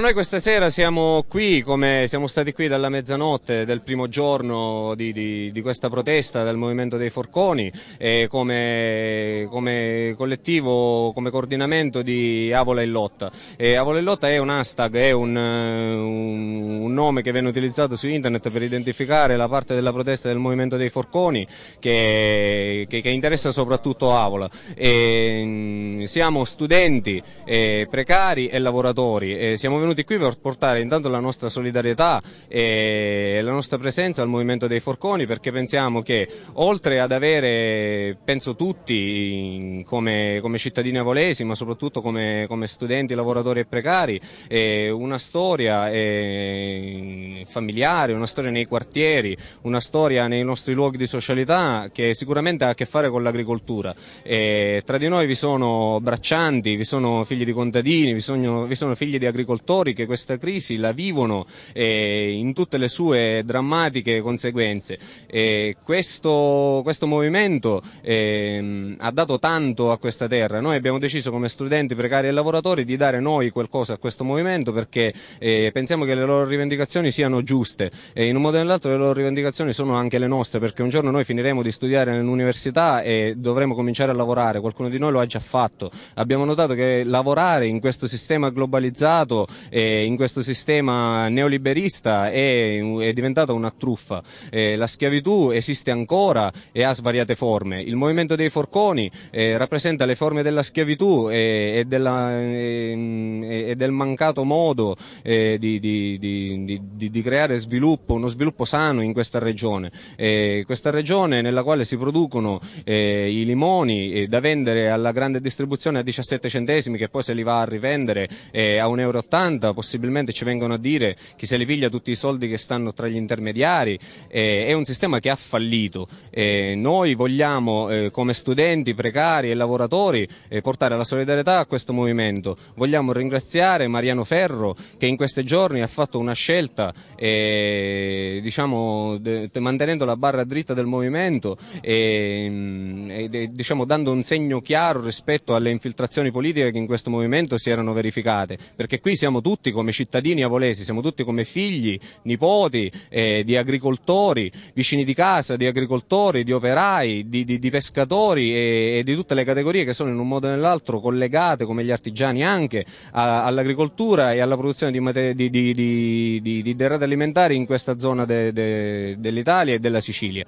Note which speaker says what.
Speaker 1: Noi questa sera siamo qui, come siamo stati qui dalla mezzanotte del primo giorno di, di, di questa protesta del Movimento dei Forconi e come, come, collettivo, come coordinamento di Avola in Lotta. E Avola in Lotta è un hashtag, è un, un nome che viene utilizzato su internet per identificare la parte della protesta del movimento dei forconi che, che, che interessa soprattutto Avola. E, mm, siamo studenti, eh, precari e lavoratori, e siamo venuti qui per portare intanto la nostra solidarietà e la nostra presenza al movimento dei forconi perché pensiamo che oltre ad avere, penso tutti come, come cittadini avolesi ma soprattutto come, come studenti, lavoratori e precari, una storia nei familiari, una storia nei quartieri, una storia nei nostri luoghi di socialità che sicuramente ha a che fare con l'agricoltura. tra di noi vi sono braccianti, vi sono figli di contadini, vi sono, vi sono figli di agricoltori che questa crisi la vivono eh, in tutte le sue drammatiche conseguenze. E questo, questo movimento eh, ha dato tanto a questa terra. Noi abbiamo deciso come studenti precari e lavoratori di dare noi qualcosa a questo movimento perché eh, pensiamo che le loro rivendicazioni rivendicazioni siano giuste e in un modo o nell'altro le loro rivendicazioni sono anche le nostre perché un giorno noi finiremo di studiare nell'università e dovremo cominciare a lavorare, qualcuno di noi lo ha già fatto. Abbiamo notato che lavorare in questo sistema globalizzato e in questo sistema neoliberista è, è diventata una truffa. Eh, la schiavitù esiste ancora e ha svariate forme. Il movimento dei forconi eh, rappresenta le forme della schiavitù e, e, della, e, e del mancato modo eh, di, di, di di, di, di creare sviluppo, uno sviluppo sano in questa regione. Eh, questa regione nella quale si producono eh, i limoni eh, da vendere alla grande distribuzione a 17 centesimi che poi se li va a rivendere eh, a 1,80 euro, possibilmente ci vengono a dire chi se li piglia tutti i soldi che stanno tra gli intermediari, eh, è un sistema che ha fallito. Eh, noi vogliamo come studenti precari e lavoratori portare la solidarietà a questo movimento. Vogliamo ringraziare Mariano Ferro che in questi giorni ha fatto una scelta scelta, e, diciamo, de, mantenendo la barra dritta del movimento e, mm, e diciamo, dando un segno chiaro rispetto alle infiltrazioni politiche che in questo movimento si erano verificate, perché qui siamo tutti come cittadini avolesi, siamo tutti come figli, nipoti eh, di agricoltori, vicini di casa, di agricoltori, di operai, di, di, di pescatori e, e, di tutte le categorie che sono in un modo o nell'altro collegate, come gli artigiani anche, all'agricoltura e alla produzione di, di, di, di, derrate alimentari in questa zona de, de, dell'Italia e della Sicilia.